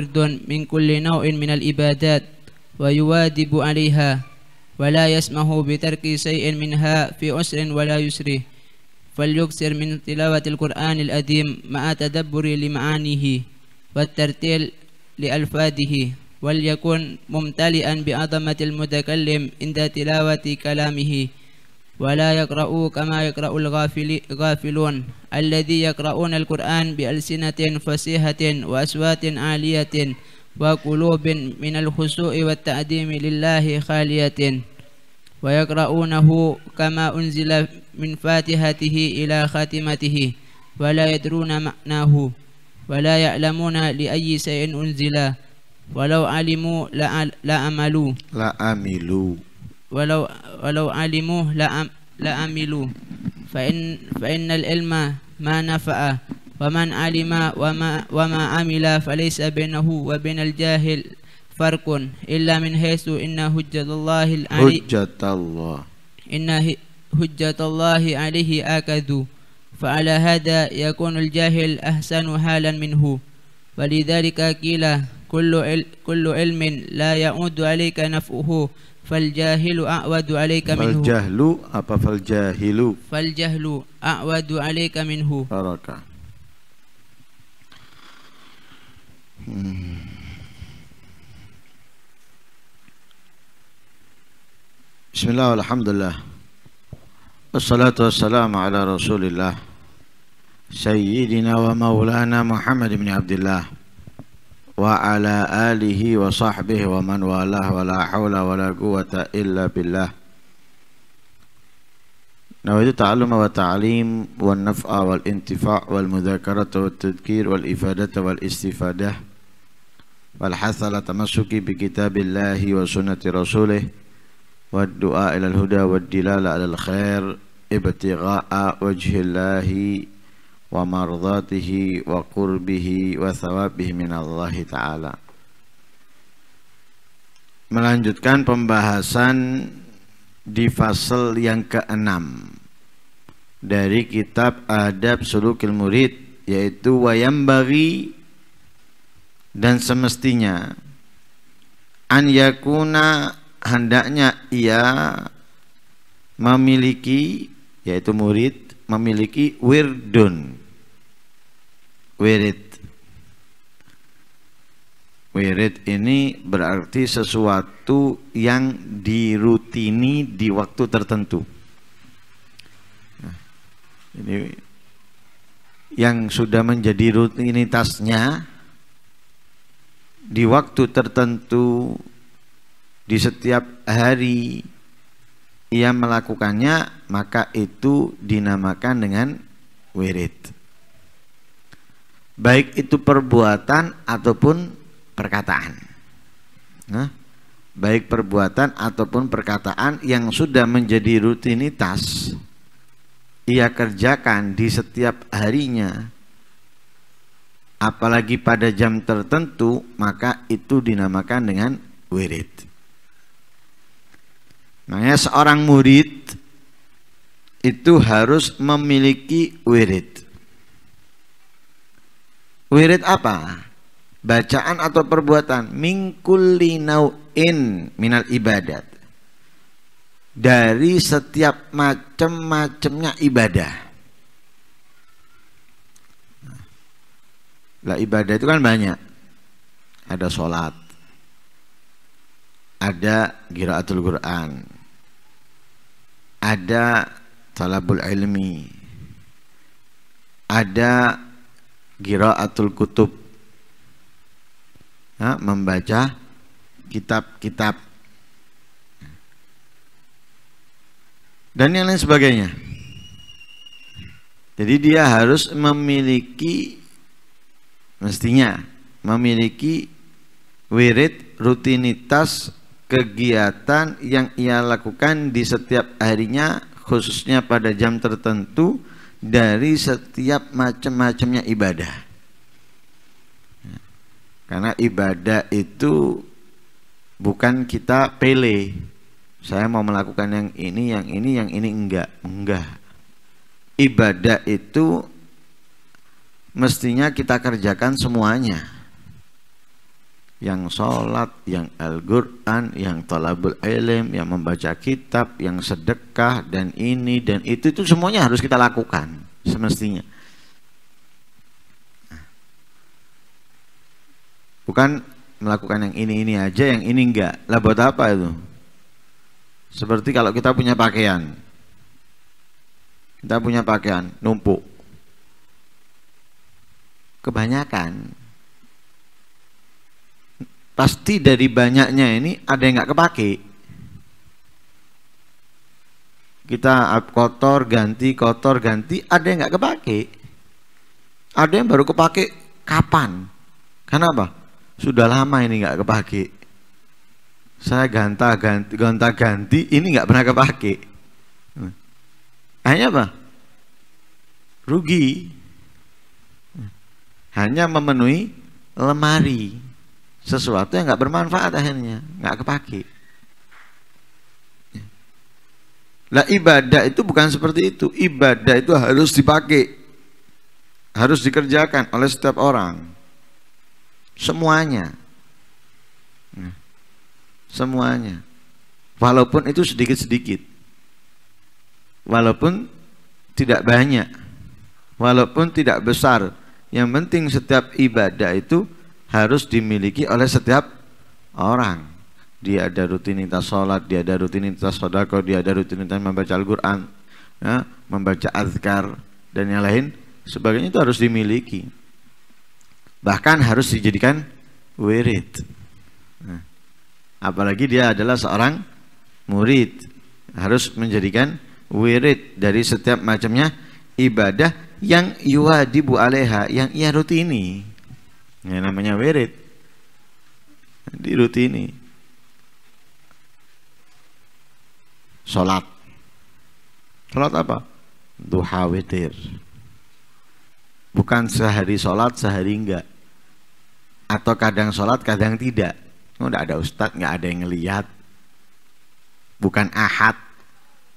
وقرد من كل نوع من الإبادات ويوادب عليها ولا يسمح بترك شيء منها في عسر ولا يسر فليكثر من تلاوة القرآن الأديم مع تدبر لمعانيه والترتيل لألفاظه وليكن ممتلئا بعظمة المتكلم عند تلاوة كلامه ولا يقرؤوا كما يقرأ الغافلون الذي يقرؤون القرآن بألسنة فصيحة وأسوات عالية وقلوب من الخشوع والتعظيم لله خالية ويقرؤونه كما أنزل من فاتحته إلى خاتمته ولا يدرون معناه ولا يعلمون لأي شيء أنزل ولو علموا لعملوا لا لعملوا ولو, ولو علموه لأم لأملوه فإن, فإن العلم ما نفع ومن علم وما, وما عمل فليس بينه وبين الجاهل فرق إلا من حيث إن حجة الله العلي حجة الله إن حجة الله عليه آكذ فعلى هذا يكون الجاهل أحسن حالا منه ولذلك قيل كل كل علم لا يعود عليك نفعه فالجاهل أعود عليك منه فالجهل أبا فالجاهل فالجهل أعود عليك منه بركة بسم الله والحمد لله والصلاة والسلام على رسول الله سيدنا ومولانا محمد بن عبد الله وعلى آله وصحبه ومن والاه ولا حول ولا قوة إلا بالله نريد التعلم والتعليم والنفع والانتفاع والمذاكرة والتذكير والإفادة والاستفادة والحث على التمسك بكتاب الله وسنة رسوله والدعاء إلى الهدى والدلالة على الخير ابتغاء وجه الله wa mardatihi wa qurbihi wa thawabihi minallahi ta'ala melanjutkan pembahasan di fasal yang keenam dari kitab adab sulukil murid yaitu wayam bagi dan semestinya an yakuna hendaknya ia memiliki yaitu murid memiliki wirdun wirid wirid ini berarti sesuatu yang dirutini di waktu tertentu nah, ini yang sudah menjadi rutinitasnya di waktu tertentu di setiap hari ia melakukannya maka itu dinamakan dengan wirid baik itu perbuatan ataupun perkataan nah, baik perbuatan ataupun perkataan yang sudah menjadi rutinitas ia kerjakan di setiap harinya apalagi pada jam tertentu maka itu dinamakan dengan wirid makanya seorang murid itu harus memiliki wirid Wirid apa? Bacaan atau perbuatan mingkulli nau'in minal ibadat. Dari setiap macam-macamnya ibadah. Lah ibadah itu kan banyak. Ada sholat, ada giraatul Quran, ada talabul ilmi, ada Giraatul kutub ya, membaca kitab-kitab dan yang lain sebagainya jadi dia harus memiliki mestinya memiliki wirid rutinitas kegiatan yang ia lakukan di setiap harinya khususnya pada jam tertentu dari setiap macam-macamnya ibadah. Ya. Karena ibadah itu bukan kita pele. Saya mau melakukan yang ini, yang ini, yang ini enggak, enggak. Ibadah itu mestinya kita kerjakan semuanya yang sholat, yang Al-Quran, yang talabul ilm, yang membaca kitab, yang sedekah, dan ini, dan itu, itu semuanya harus kita lakukan semestinya. Bukan melakukan yang ini, ini aja, yang ini enggak. Lah buat apa itu? Seperti kalau kita punya pakaian. Kita punya pakaian, numpuk. Kebanyakan pasti dari banyaknya ini ada yang nggak kepake kita kotor ganti kotor ganti ada yang nggak kepake ada yang baru kepake kapan kenapa sudah lama ini nggak kepake saya ganta ganti ganta ganti ini nggak pernah kepake hanya apa rugi hanya memenuhi lemari sesuatu yang nggak bermanfaat akhirnya nggak kepake ya. lah ibadah itu bukan seperti itu ibadah itu harus dipakai harus dikerjakan oleh setiap orang semuanya ya. semuanya walaupun itu sedikit-sedikit walaupun tidak banyak walaupun tidak besar yang penting setiap ibadah itu harus dimiliki oleh setiap orang. Dia ada rutinitas sholat, dia ada rutinitas sodako, dia ada rutinitas membaca Al-Quran, ya, membaca azkar, dan yang lain sebagainya itu harus dimiliki. Bahkan harus dijadikan wirid. Nah, apalagi dia adalah seorang murid. Harus menjadikan wirid dari setiap macamnya ibadah yang yuwadibu aleha, yang ia rutini yang namanya wirid di rutini sholat sholat apa duha witir bukan sehari sholat sehari enggak atau kadang sholat kadang tidak oh, enggak ada ustadz enggak ada yang ngelihat bukan ahad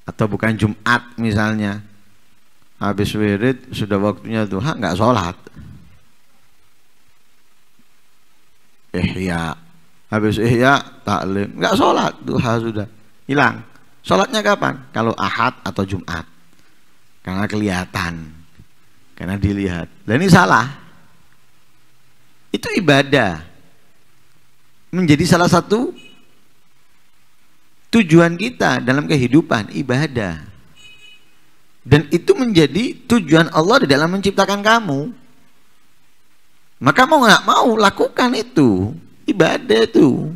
atau bukan jumat misalnya habis wirid sudah waktunya duha enggak sholat ihya habis ihya taklim nggak sholat duha sudah hilang sholatnya kapan kalau ahad atau jumat karena kelihatan karena dilihat dan ini salah itu ibadah menjadi salah satu tujuan kita dalam kehidupan ibadah dan itu menjadi tujuan Allah di dalam menciptakan kamu maka mau nggak mau lakukan itu ibadah itu.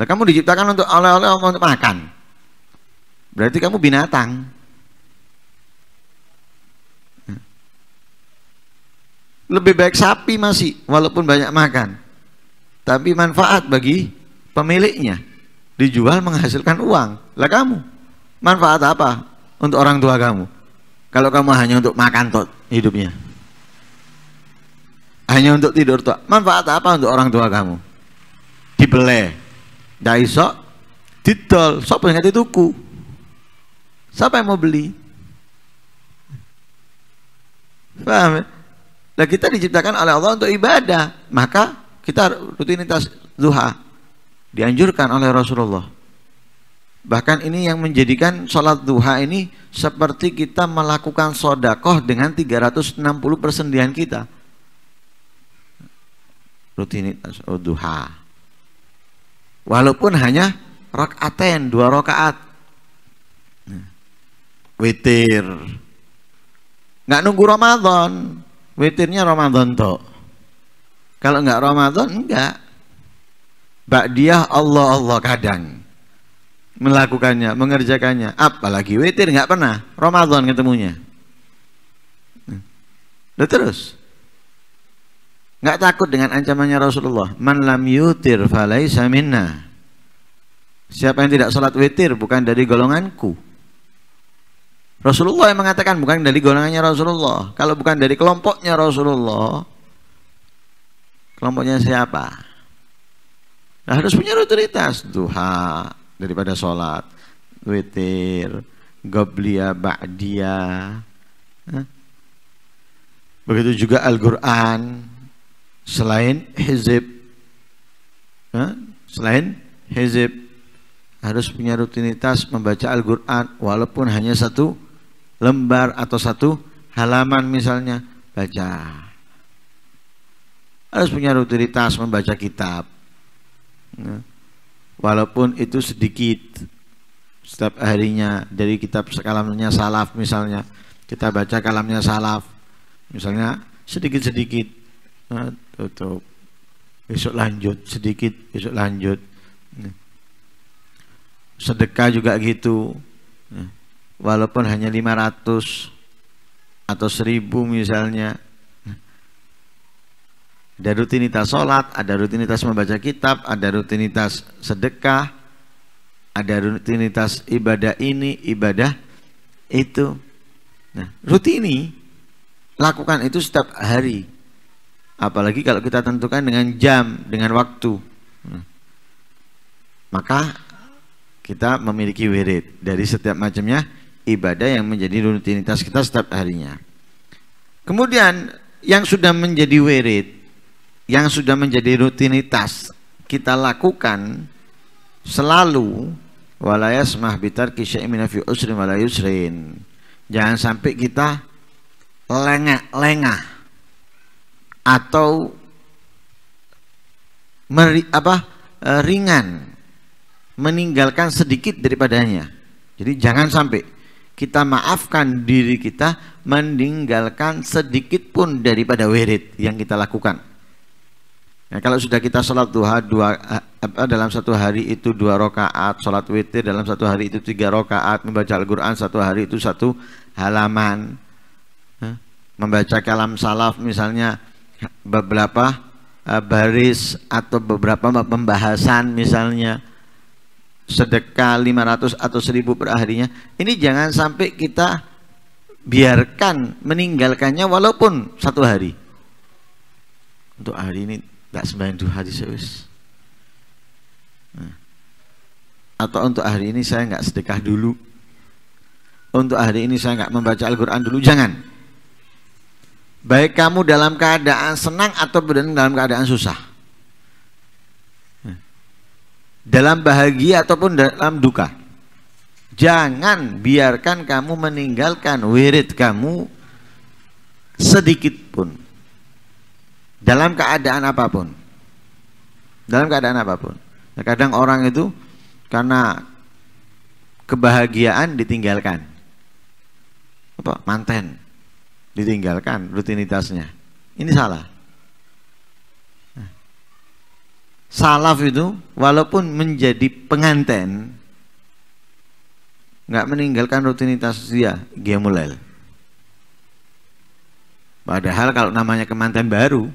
Nah kamu diciptakan untuk oleh-oleh untuk makan. Berarti kamu binatang. Lebih baik sapi masih walaupun banyak makan. Tapi manfaat bagi pemiliknya. Dijual menghasilkan uang. Lah kamu manfaat apa untuk orang tua kamu? Kalau kamu hanya untuk makan tot hidupnya hanya untuk tidur tuh? manfaat apa untuk orang tua kamu Dibele. ndak iso didol sapa yang tuku siapa yang mau beli paham Nah, kita diciptakan oleh Allah untuk ibadah maka kita rutinitas duha dianjurkan oleh Rasulullah Bahkan ini yang menjadikan sholat duha ini seperti kita melakukan sodakoh dengan 360 persendian kita rutinitas duha walaupun hanya rokaten dua rokaat witir nggak nunggu Ramadan witirnya Ramadan tuh kalau nggak Ramadan enggak dia Allah Allah kadang melakukannya, mengerjakannya apalagi witir nggak pernah Ramadan ketemunya udah terus nggak takut dengan ancamannya Rasulullah man lam yutir falaisa minna siapa yang tidak sholat witir bukan dari golonganku Rasulullah yang mengatakan bukan dari golongannya Rasulullah kalau bukan dari kelompoknya Rasulullah kelompoknya siapa nah, harus punya rutinitas duha daripada sholat witir goblia ba'dia begitu juga Al-Quran selain hizib selain hizib harus punya rutinitas membaca Al-Quran walaupun hanya satu lembar atau satu halaman misalnya baca harus punya rutinitas membaca kitab walaupun itu sedikit setiap harinya dari kitab kalamnya salaf misalnya kita baca kalamnya salaf misalnya sedikit-sedikit tutup besok lanjut sedikit besok lanjut sedekah juga gitu walaupun hanya 500 atau 1000 misalnya ada rutinitas sholat ada rutinitas membaca kitab ada rutinitas sedekah ada rutinitas ibadah ini ibadah itu nah rutini lakukan itu setiap hari apalagi kalau kita tentukan dengan jam dengan waktu hmm. maka kita memiliki wirid dari setiap macamnya ibadah yang menjadi rutinitas kita setiap harinya kemudian yang sudah menjadi wirid yang sudah menjadi rutinitas kita lakukan selalu walayas mahbitar kisyaimin fi usrin walayusrin jangan sampai kita lengah lengah atau meri, apa e, ringan meninggalkan sedikit daripadanya. Jadi jangan sampai kita maafkan diri kita meninggalkan sedikit pun daripada wirid yang kita lakukan. Ya, kalau sudah kita sholat duha dua e, dalam satu hari itu dua rakaat, sholat witir dalam satu hari itu tiga rakaat, membaca Al-Quran satu hari itu satu halaman, membaca kalam salaf misalnya beberapa eh, baris atau beberapa pembahasan misalnya sedekah 500 atau 1000 per harinya ini jangan sampai kita biarkan meninggalkannya walaupun satu hari untuk hari ini tidak sembahyang dua hari sewis nah. atau untuk hari ini saya nggak sedekah dulu untuk hari ini saya nggak membaca Al-Quran dulu jangan Baik kamu dalam keadaan senang atau dalam keadaan susah. Dalam bahagia ataupun dalam duka. Jangan biarkan kamu meninggalkan wirid kamu sedikit pun. Dalam keadaan apapun. Dalam keadaan apapun. Nah, kadang orang itu karena kebahagiaan ditinggalkan. Apa? Manten ditinggalkan rutinitasnya. Ini salah. Nah. Salaf itu walaupun menjadi penganten nggak meninggalkan rutinitas dia gemulel. Padahal kalau namanya kemanten baru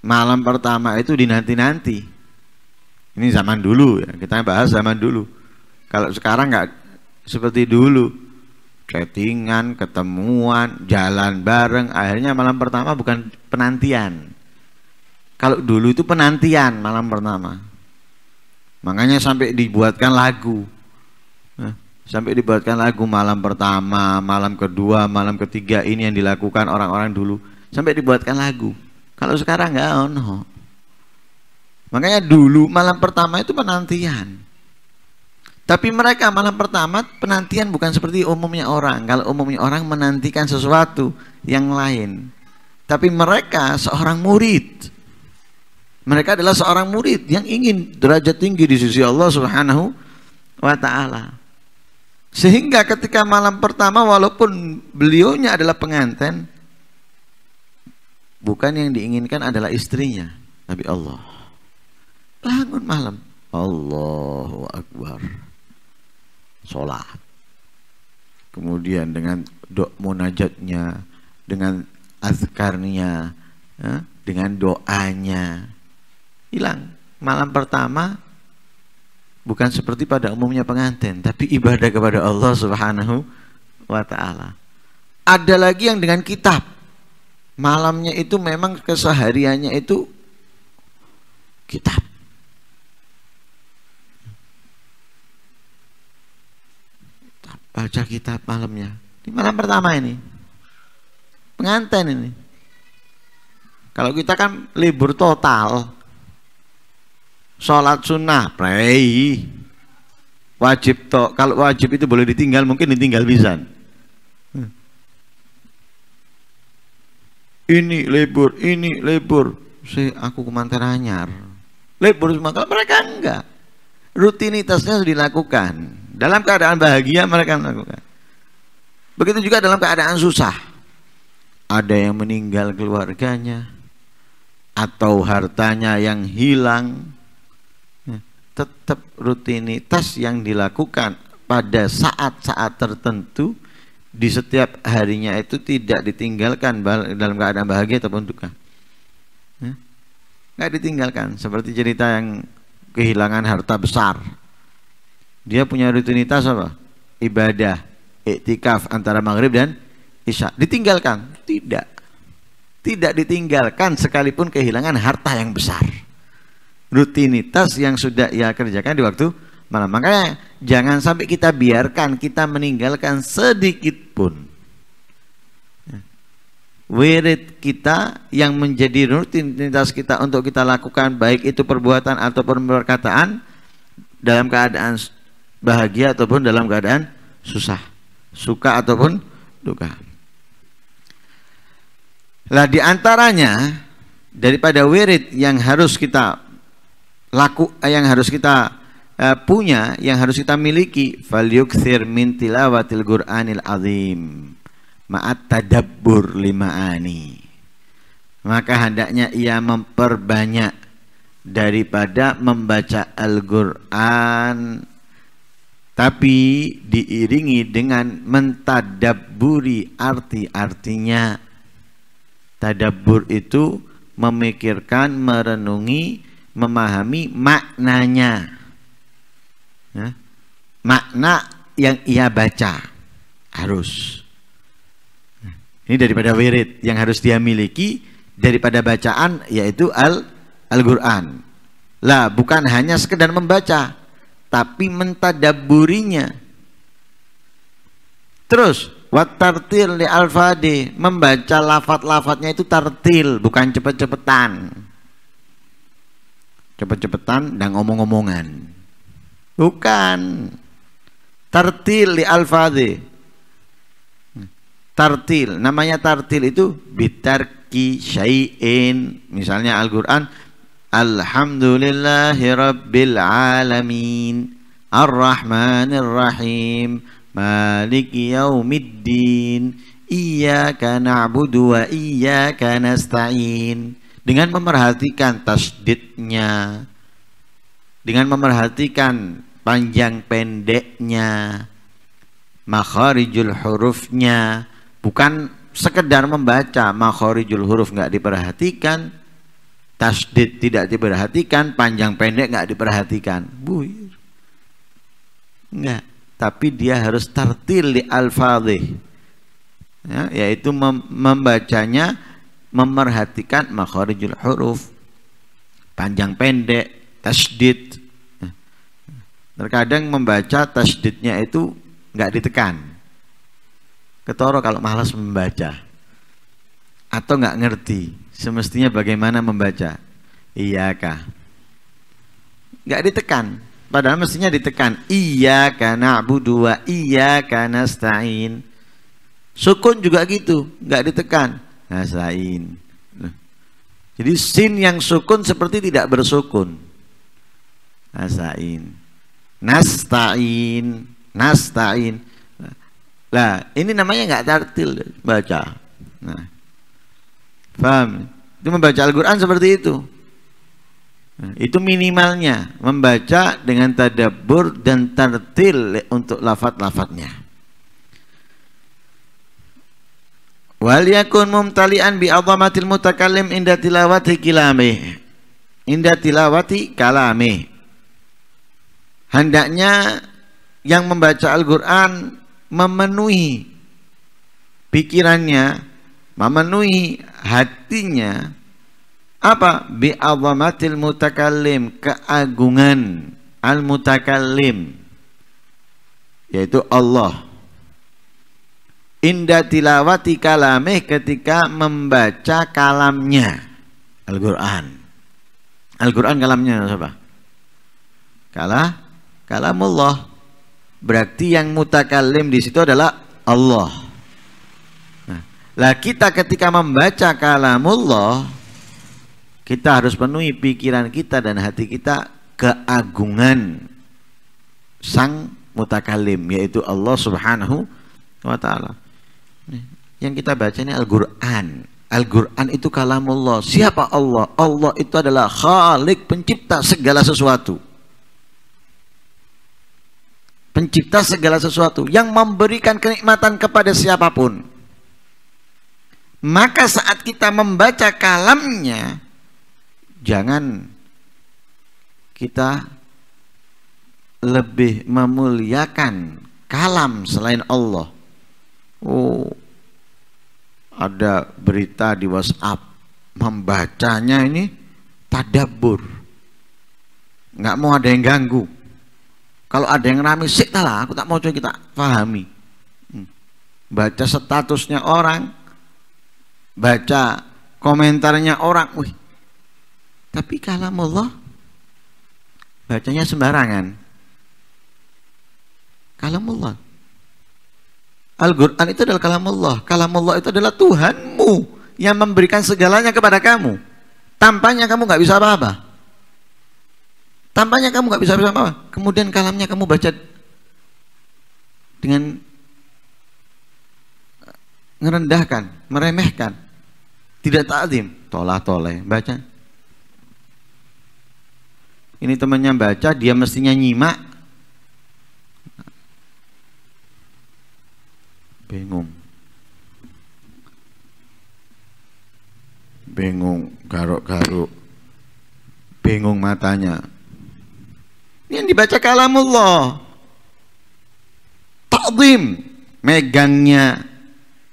malam pertama itu dinanti-nanti. Ini zaman dulu ya, kita bahas zaman dulu. Kalau sekarang nggak seperti dulu chattingan, ketemuan, jalan bareng, akhirnya malam pertama bukan penantian. Kalau dulu itu penantian malam pertama. Makanya sampai dibuatkan lagu. Sampai dibuatkan lagu malam pertama, malam kedua, malam ketiga ini yang dilakukan orang-orang dulu. Sampai dibuatkan lagu. Kalau sekarang enggak ono. Oh Makanya dulu malam pertama itu penantian. Tapi mereka malam pertama penantian bukan seperti umumnya orang. Kalau umumnya orang menantikan sesuatu yang lain. Tapi mereka seorang murid. Mereka adalah seorang murid yang ingin derajat tinggi di sisi Allah Subhanahu wa taala. Sehingga ketika malam pertama walaupun beliaunya adalah pengantin bukan yang diinginkan adalah istrinya Nabi Allah. Bangun malam. Allahu akbar sholat. Kemudian dengan dok munajatnya, dengan azkarnya, ya, dengan doanya. Hilang. Malam pertama bukan seperti pada umumnya pengantin, tapi ibadah kepada Allah Subhanahu wa taala. Ada lagi yang dengan kitab. Malamnya itu memang kesehariannya itu kitab. baca kitab malamnya di malam pertama ini pengantin ini kalau kita kan libur total sholat sunnah pray wajib to kalau wajib itu boleh ditinggal mungkin ditinggal bisa ini libur ini libur si aku kemantan anyar libur semua kalau mereka enggak rutinitasnya harus dilakukan dalam keadaan bahagia mereka melakukan. Begitu juga dalam keadaan susah. Ada yang meninggal keluarganya atau hartanya yang hilang. Ya, tetap rutinitas yang dilakukan pada saat-saat tertentu di setiap harinya itu tidak ditinggalkan dalam keadaan bahagia ataupun duka. Ya, nggak ditinggalkan seperti cerita yang kehilangan harta besar dia punya rutinitas apa? Ibadah, iktikaf antara maghrib dan isya. Ditinggalkan? Tidak. Tidak ditinggalkan sekalipun kehilangan harta yang besar. Rutinitas yang sudah ia kerjakan di waktu malam. Makanya jangan sampai kita biarkan kita meninggalkan sedikit pun wirid kita yang menjadi rutinitas kita untuk kita lakukan baik itu perbuatan atau perkataan dalam keadaan bahagia ataupun dalam keadaan susah, suka ataupun duka. Lah di antaranya daripada wirid yang harus kita laku eh, yang harus kita uh, punya, yang harus kita miliki, falyukthir min tilawatil Qur'anil azim ma'at tadabbur limaani. Maka hendaknya ia memperbanyak daripada membaca Al-Qur'an tapi diiringi dengan mentadaburi arti-artinya. Tadabur itu memikirkan, merenungi, memahami maknanya. Ya. Makna yang ia baca harus. Ini daripada wirid yang harus dia miliki daripada bacaan yaitu al al Lah, bukan hanya sekedar membaca, tapi mentadaburinya. Terus wat tartil li alfadi membaca lafat-lafatnya itu tartil bukan cepet-cepetan. Cepet-cepetan dan ngomong-ngomongan. Bukan. Tartil li alfadi. Tartil, namanya tartil itu bitarki syai'in. Misalnya Al-Qur'an Alhamdulillahi Rabbil Alamin ar ar Rahim Malik Yawmiddin Iyaka na'budu wa iyaka nasta'in Dengan memerhatikan tasdidnya Dengan memerhatikan panjang pendeknya Makharijul hurufnya Bukan sekedar membaca makharijul huruf nggak diperhatikan tasdid tidak diperhatikan, panjang pendek nggak diperhatikan. Buir. Enggak, tapi dia harus tartil di al Ya, yaitu mem membacanya memerhatikan makharijul huruf. Panjang pendek, tasdid. Ya. Terkadang membaca tasdidnya itu nggak ditekan. Ketoro kalau malas membaca atau nggak ngerti semestinya bagaimana membaca iya iyaka nggak ditekan padahal mestinya ditekan Iya iyaka na'budu wa iyaka nasta'in sukun juga gitu nggak ditekan nasta'in jadi sin yang sukun seperti tidak bersukun nasta'in nasta'in nasta'in lah ini namanya nggak tartil baca nah Paham? Itu membaca Al-Quran seperti itu. Nah, itu minimalnya membaca dengan tadabur dan tartil untuk lafadz-lafadznya. Waliyakun mumtalian bi azamatil mutakallim inda tilawati kilami. Inda tilawati kalami. Hendaknya yang membaca Al-Qur'an memenuhi pikirannya memenuhi hatinya apa bi'azamatil mutakallim keagungan al mutakallim yaitu Allah indah tilawati kalameh ketika membaca kalamnya Al-Quran Al-Quran kalamnya apa Kalah kalamullah berarti yang mutakalim di situ adalah Allah lah kita ketika membaca kalamullah kita harus penuhi pikiran kita dan hati kita keagungan sang mutakalim yaitu Allah Subhanahu wa taala. Yang kita baca ini Al-Qur'an. Al-Qur'an itu kalamullah. Siapa Allah? Allah itu adalah Khalik, pencipta segala sesuatu. Pencipta segala sesuatu yang memberikan kenikmatan kepada siapapun. Maka saat kita membaca kalamnya, jangan kita lebih memuliakan kalam selain Allah. Oh, ada berita di WhatsApp membacanya ini tadabur. Nggak mau ada yang ganggu. Kalau ada yang rame, sik aku tak mau coba kita pahami. Hmm. Baca statusnya orang, baca komentarnya orang, wih. Tapi kalam Allah bacanya sembarangan. Kalau Allah. Al-Quran itu adalah kalam Allah. Kalam Allah itu adalah Tuhanmu yang memberikan segalanya kepada kamu. Tampaknya kamu nggak bisa apa-apa. Tampaknya kamu nggak bisa apa-apa. Kemudian kalamnya kamu baca dengan merendahkan, meremehkan, tidak ta'zim, tolah toleh, baca. Ini temannya baca, dia mestinya nyimak. Bingung. Bingung, garuk-garuk. Bingung matanya. Ini yang dibaca kalamullah. Ta'zim, megangnya,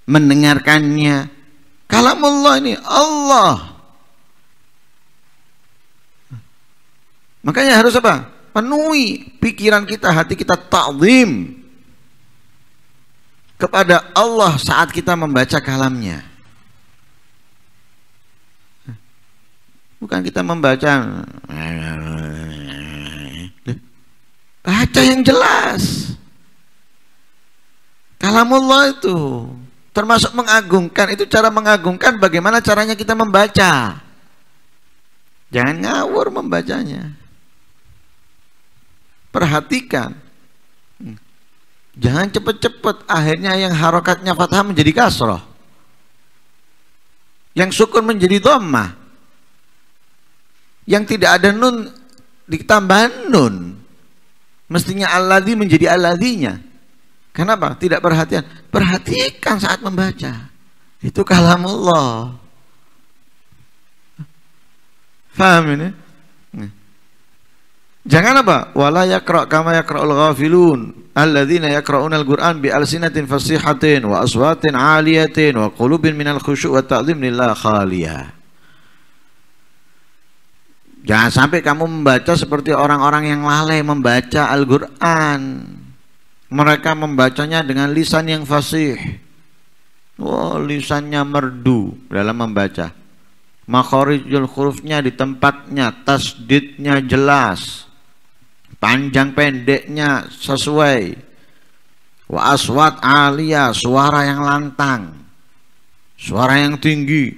mendengarkannya. kalau Allah ini Allah. Makanya harus apa? Penuhi pikiran kita, hati kita ta'zim kepada Allah saat kita membaca kalamnya. Bukan kita membaca Baca yang jelas Kalamullah itu Termasuk mengagungkan itu cara mengagungkan bagaimana caranya kita membaca. Jangan ngawur membacanya. Perhatikan. Hmm. Jangan cepat-cepat akhirnya yang harokatnya fathah menjadi kasroh. Yang sukun menjadi dhammah. Yang tidak ada nun ditambah nun. Mestinya alladhi menjadi alladhinya. Kenapa? Tidak perhatian perhatikan saat membaca. Itu Allah, Faham ini? Jangan apa? Wala yakra kama yakra'ul ghafilun alladzina yakra'una al-Qur'an bi alsinatin fasihatin wa aswatin 'aliyatin wa qulubin minal khusyuk wa ta'zim lillah khaliyah. Jangan sampai kamu membaca seperti orang-orang yang lalai membaca Al-Qur'an mereka membacanya dengan lisan yang fasih Wah, oh, lisannya merdu dalam membaca makhorijul hurufnya di tempatnya tasdidnya jelas panjang pendeknya sesuai wa aswat alia suara yang lantang suara yang tinggi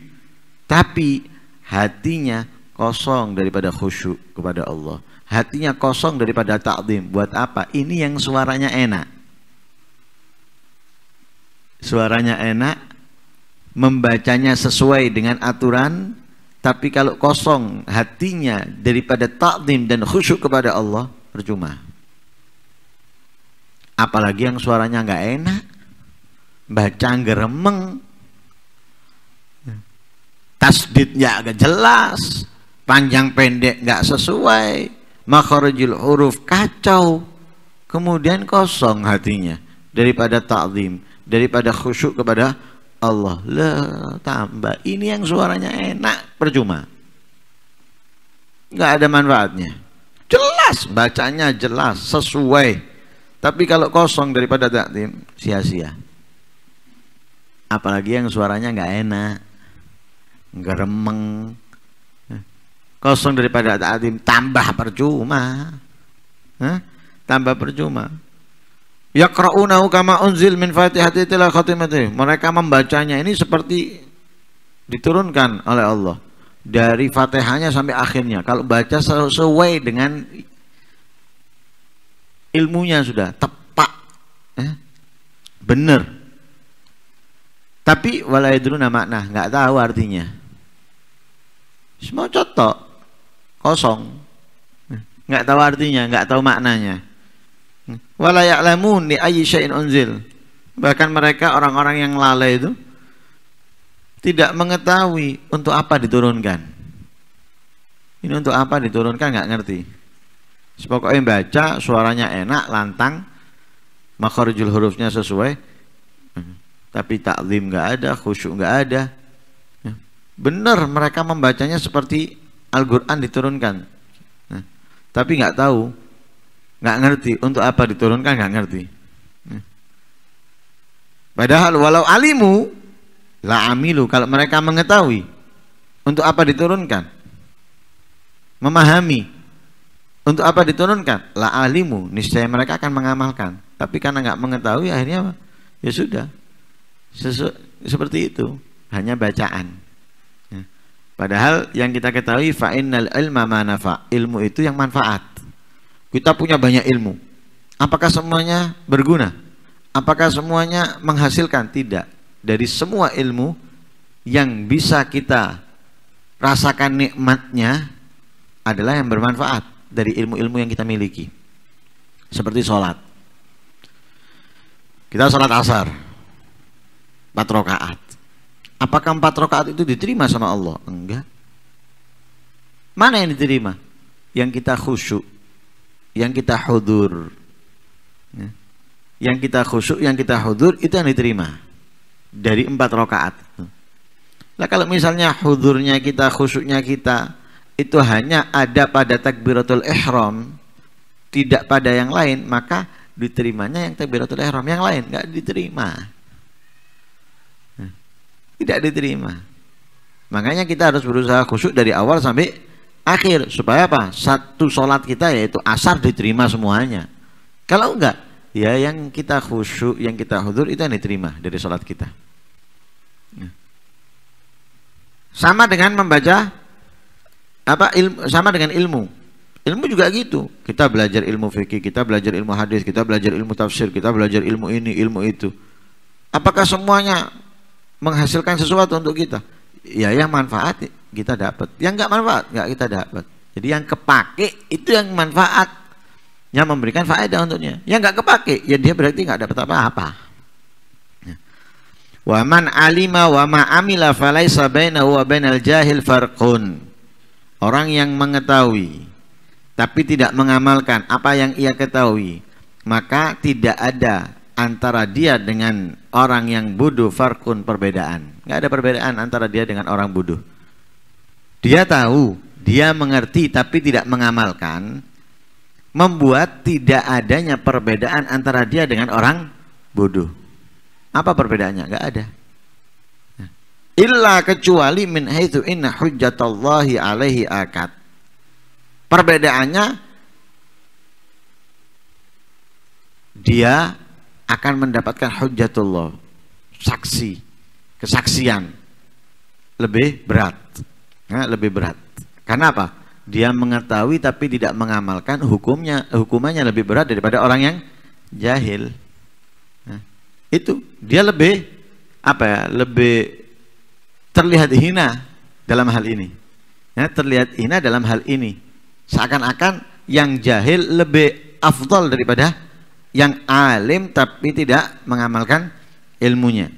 tapi hatinya kosong daripada khusyuk kepada Allah hatinya kosong daripada takdim buat apa ini yang suaranya enak suaranya enak membacanya sesuai dengan aturan tapi kalau kosong hatinya daripada takdim dan khusyuk kepada Allah percuma apalagi yang suaranya nggak enak baca geremeng tasdidnya agak jelas panjang pendek nggak sesuai makharajul huruf kacau kemudian kosong hatinya daripada ta'zim daripada khusyuk kepada Allah le tambah ini yang suaranya enak percuma nggak ada manfaatnya jelas bacanya jelas sesuai tapi kalau kosong daripada ta'zim sia-sia apalagi yang suaranya nggak enak geremeng kosong daripada ta'zim tambah percuma Hah? tambah percuma yaqra'unahu kama unzil min fatihati ila khatimatih mereka membacanya ini seperti diturunkan oleh Allah dari Fatihahnya sampai akhirnya. Kalau baca sesuai dengan ilmunya sudah tepat, eh, benar. Tapi walaidruna makna nggak tahu artinya. Semua contoh kosong nggak tahu artinya nggak tahu maknanya walayaklamun di li unzil bahkan mereka orang-orang yang lalai itu tidak mengetahui untuk apa diturunkan ini untuk apa diturunkan nggak ngerti sepokoknya baca suaranya enak lantang makhorjul hurufnya sesuai tapi taklim nggak ada khusyuk nggak ada benar mereka membacanya seperti Al-Quran diturunkan nah, tapi nggak tahu nggak ngerti untuk apa diturunkan nggak ngerti nah. padahal walau alimu la amilu kalau mereka mengetahui untuk apa diturunkan memahami untuk apa diturunkan la alimu niscaya mereka akan mengamalkan tapi karena nggak mengetahui akhirnya apa? ya sudah Sesu seperti itu hanya bacaan Padahal yang kita ketahui fa'innal ilma manafa. Ilmu itu yang manfaat. Kita punya banyak ilmu. Apakah semuanya berguna? Apakah semuanya menghasilkan? Tidak. Dari semua ilmu yang bisa kita rasakan nikmatnya adalah yang bermanfaat dari ilmu-ilmu yang kita miliki. Seperti sholat. Kita sholat asar. Empat rokaat Apakah empat rakaat itu diterima sama Allah? Enggak. Mana yang diterima? Yang kita khusyuk, yang kita hudur. Ya. Yang kita khusyuk, yang kita hudur itu yang diterima dari empat rakaat. Nah kalau misalnya hudurnya kita, khusyuknya kita itu hanya ada pada takbiratul ihram, tidak pada yang lain, maka diterimanya yang takbiratul ihram yang lain nggak diterima tidak diterima. Makanya kita harus berusaha khusyuk dari awal sampai akhir supaya apa? Satu sholat kita yaitu asar diterima semuanya. Kalau enggak, ya yang kita khusyuk, yang kita hudur itu yang diterima dari sholat kita. Ya. Sama dengan membaca apa ilmu, sama dengan ilmu. Ilmu juga gitu. Kita belajar ilmu fikih, kita belajar ilmu hadis, kita belajar ilmu tafsir, kita belajar ilmu ini, ilmu itu. Apakah semuanya menghasilkan sesuatu untuk kita ya yang manfaat kita dapat yang nggak manfaat nggak kita dapat jadi yang kepake itu yang manfaat yang memberikan faedah untuknya yang nggak kepake ya dia berarti nggak dapat apa-apa ya. waman alima wama amila falaisa bainahu wa bainal jahil farqun orang yang mengetahui tapi tidak mengamalkan apa yang ia ketahui maka tidak ada antara dia dengan orang yang bodoh farkun perbedaan. Nggak ada perbedaan antara dia dengan orang bodoh. Dia tahu, dia mengerti tapi tidak mengamalkan membuat tidak adanya perbedaan antara dia dengan orang bodoh. Apa perbedaannya? Nggak ada. Illa kecuali min haitsu inna hujjatallahi alaihi akad. Perbedaannya dia akan mendapatkan hujatullah saksi kesaksian lebih berat ya, lebih berat karena apa dia mengetahui tapi tidak mengamalkan hukumnya hukumannya lebih berat daripada orang yang jahil nah, itu dia lebih apa ya lebih terlihat hina dalam hal ini ya, terlihat hina dalam hal ini seakan-akan yang jahil lebih afdal daripada yang alim tapi tidak mengamalkan ilmunya.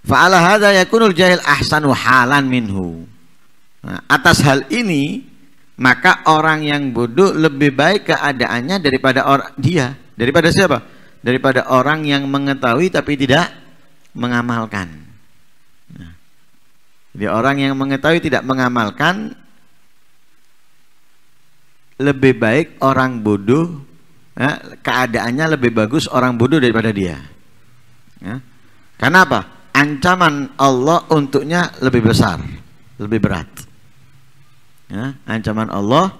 Fa'ala hadza yakunul jahil ahsanu halan minhu. Nah, atas hal ini maka orang yang bodoh lebih baik keadaannya daripada orang dia, daripada siapa? Daripada orang yang mengetahui tapi tidak mengamalkan. Nah, jadi orang yang mengetahui tidak mengamalkan lebih baik orang bodoh ya, keadaannya lebih bagus orang bodoh daripada dia. Ya. Karena apa? Ancaman Allah untuknya lebih besar, lebih berat. Ya, ancaman Allah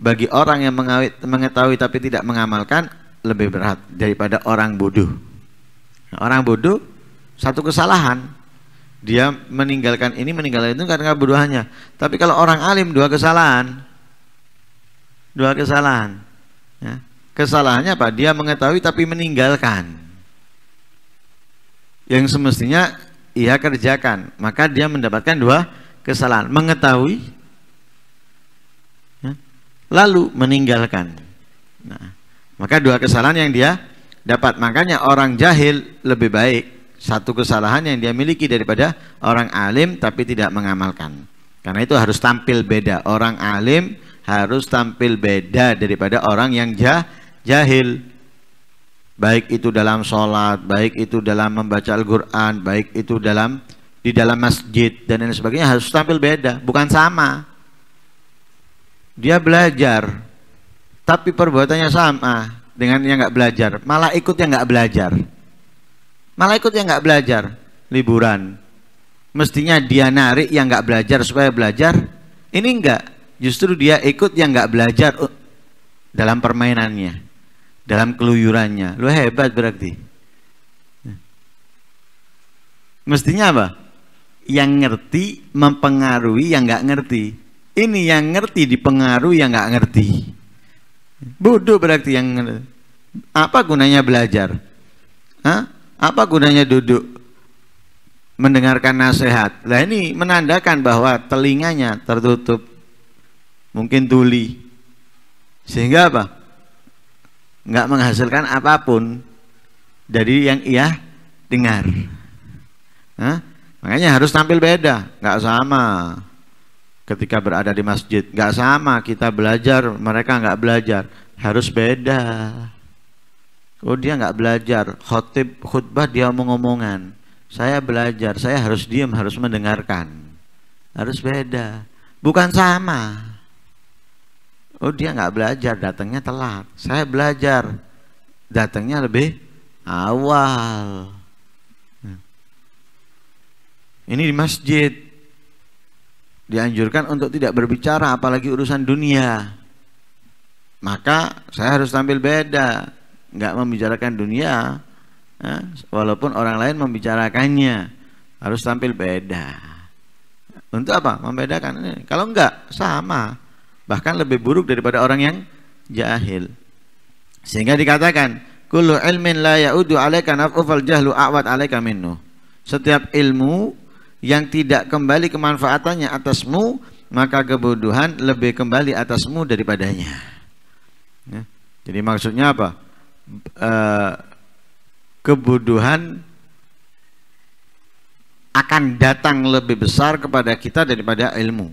bagi orang yang mengawit, mengetahui tapi tidak mengamalkan lebih berat daripada orang bodoh. Nah, orang bodoh satu kesalahan dia meninggalkan ini meninggalkan itu karena kebodohannya. Tapi kalau orang alim dua kesalahan, dua kesalahan Ya. Kesalahannya apa? Dia mengetahui tapi meninggalkan. Yang semestinya ia kerjakan. Maka dia mendapatkan dua kesalahan. Mengetahui, ya, lalu meninggalkan. Nah, maka dua kesalahan yang dia dapat. Makanya orang jahil lebih baik satu kesalahan yang dia miliki daripada orang alim tapi tidak mengamalkan. Karena itu harus tampil beda. Orang alim harus tampil beda daripada orang yang jah, jahil baik itu dalam sholat baik itu dalam membaca Al-Quran baik itu dalam di dalam masjid dan lain sebagainya harus tampil beda bukan sama dia belajar tapi perbuatannya sama dengan yang nggak belajar malah ikut yang nggak belajar malah ikut yang nggak belajar liburan mestinya dia narik yang nggak belajar supaya belajar ini enggak justru dia ikut yang nggak belajar uh, dalam permainannya, dalam keluyurannya. Lu hebat berarti. Mestinya apa? Yang ngerti mempengaruhi yang nggak ngerti. Ini yang ngerti dipengaruhi yang nggak ngerti. Bodoh berarti yang apa gunanya belajar? Hah? Apa gunanya duduk? mendengarkan nasihat. Nah ini menandakan bahwa telinganya tertutup, mungkin tuli. Sehingga apa? Nggak menghasilkan apapun dari yang ia dengar. Hah? Makanya harus tampil beda, nggak sama. Ketika berada di masjid, nggak sama kita belajar, mereka nggak belajar, harus beda. Oh dia nggak belajar, khotib khutbah dia omong-omongan. Saya belajar, saya harus diam, harus mendengarkan, harus beda, bukan sama. Oh dia nggak belajar, datangnya telat. Saya belajar, datangnya lebih awal. Ini di masjid dianjurkan untuk tidak berbicara apalagi urusan dunia. Maka saya harus tampil beda, nggak membicarakan dunia, ya, walaupun orang lain membicarakannya harus tampil beda. Untuk apa? Membedakan. Kalau nggak sama bahkan lebih buruk daripada orang yang jahil. Sehingga dikatakan, kullu ilmin la ya'udu 'alaika fal jahlu awat 'alaika minnu Setiap ilmu yang tidak kembali kemanfaatannya atasmu, maka kebodohan lebih kembali atasmu daripadanya. Ya. Jadi maksudnya apa? E, kebodohan akan datang lebih besar kepada kita daripada ilmu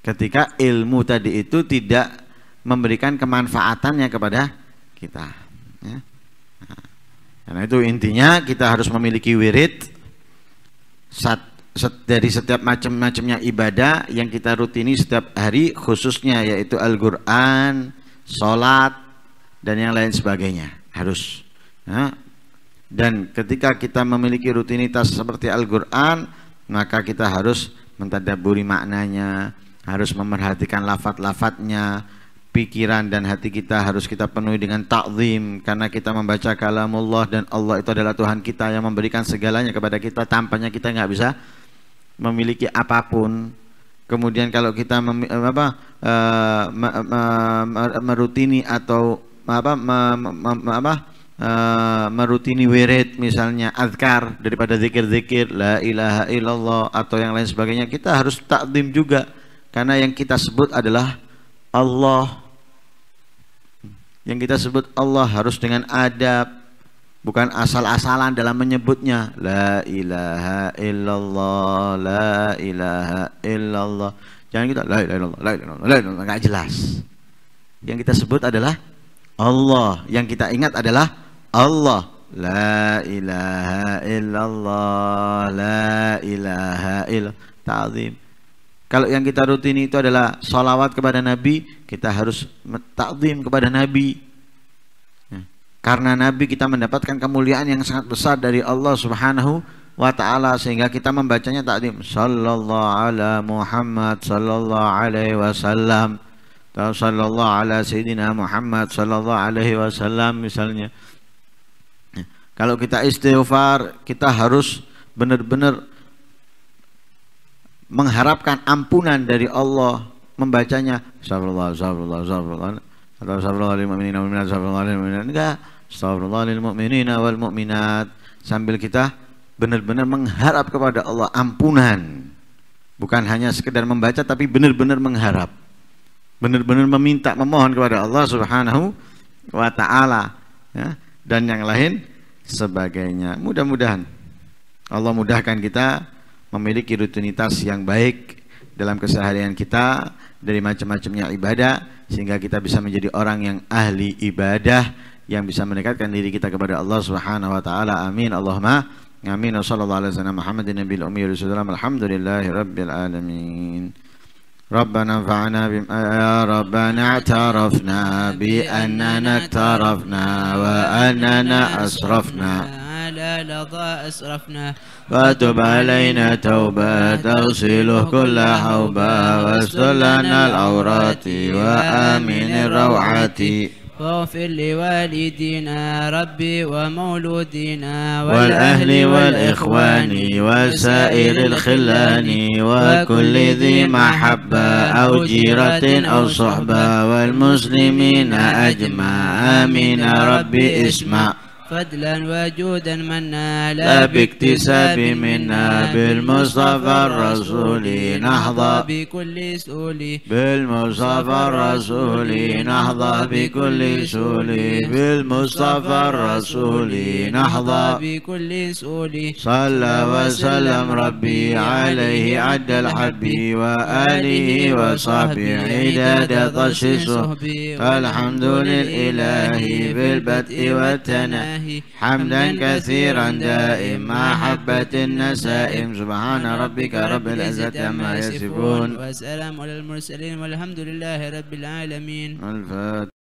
ketika ilmu tadi itu tidak memberikan kemanfaatannya kepada kita ya. nah, karena itu intinya kita harus memiliki wirid sat, set, dari setiap macam-macamnya ibadah yang kita rutini setiap hari khususnya yaitu Al-Quran sholat dan yang lain sebagainya harus ya. dan ketika kita memiliki rutinitas seperti Al-Quran maka kita harus mentadaburi maknanya harus memerhatikan lafat-lafatnya pikiran dan hati kita harus kita penuhi dengan takzim karena kita membaca kalamullah dan Allah itu adalah Tuhan kita yang memberikan segalanya kepada kita tampaknya kita nggak bisa memiliki apapun kemudian kalau kita eh, apa uh, merutini atau apa apa uh, merutini wirid misalnya azkar daripada zikir-zikir la ilaha illallah atau yang lain sebagainya kita harus takzim juga karena yang kita sebut adalah Allah. Yang kita sebut Allah harus dengan adab, bukan asal-asalan dalam menyebutnya. La ilaha illallah, la ilaha illallah. Jangan kita la ilaha illallah, la ilaha illallah, la ilaha illallah. Nggak jelas. Yang kita sebut adalah Allah. Yang kita ingat adalah Allah. La ilaha illallah, la ilaha illallah. Ta'zim. Kalau yang kita rutini itu adalah sholawat kepada Nabi, kita harus takdim kepada Nabi. Ya. karena Nabi kita mendapatkan kemuliaan yang sangat besar dari Allah Subhanahu wa taala sehingga kita membacanya takdim sallallahu ala Muhammad sallallahu alaihi wasallam sallallahu ala sayyidina Muhammad sallallahu alaihi wasallam misalnya. Ya. kalau kita istighfar, kita harus benar-benar mengharapkan ampunan dari Allah membacanya astagfirullah astagfirullah astagfirullah atau astagfirullah lil mu'minina wal mu'minat astagfirullah lil mu'minina enggak astagfirullah lil mu'minina wal mu'minat sambil kita benar-benar mengharap kepada Allah ampunan bukan hanya sekedar membaca tapi benar-benar mengharap benar-benar meminta memohon kepada Allah Subhanahu wa taala ya, dan yang lain sebagainya mudah-mudahan Allah mudahkan kita memiliki rutinitas yang baik dalam keseharian kita dari macam-macamnya ibadah sehingga kita bisa menjadi orang yang ahli ibadah yang bisa mendekatkan diri kita kepada Allah Subhanahu wa taala. Amin. Allahumma amin. sallallahu alaihi wasallam Muhammadin nabiyil ummi rasulullah. rabbil alamin. ربنا انفعنا بما يا ربنا اعترفنا atarafna wa وأننا asrafna على لظى أسرفنا فتب علينا توبة تغسله كل حوبة واستر لنا العورات وآمن الروعات واغفر لوالدينا ربي ومولودينا والأهل والإخوان وسائر الخلان وكل ذي محبة أو جيرة أو صحبة والمسلمين أجمع آمين ربي اسمع فضلا وجودا منا لا باكتساب منا بالمصطفى الرسول نحظى بكل سولي بالمصطفى الرسول نحظى بكل سولي بالمصطفى الرسول نحظى بكل سولي صلى وسلم ربي عليه عد الحب وآله وصحبه عداد طش الحمد للإله بالبدء والتناهي الله حمدا كثيرا دائما حبة النسائم سبحان ربك رب العزة ما يصفون والسلام على المرسلين والحمد لله رب العالمين الفاتح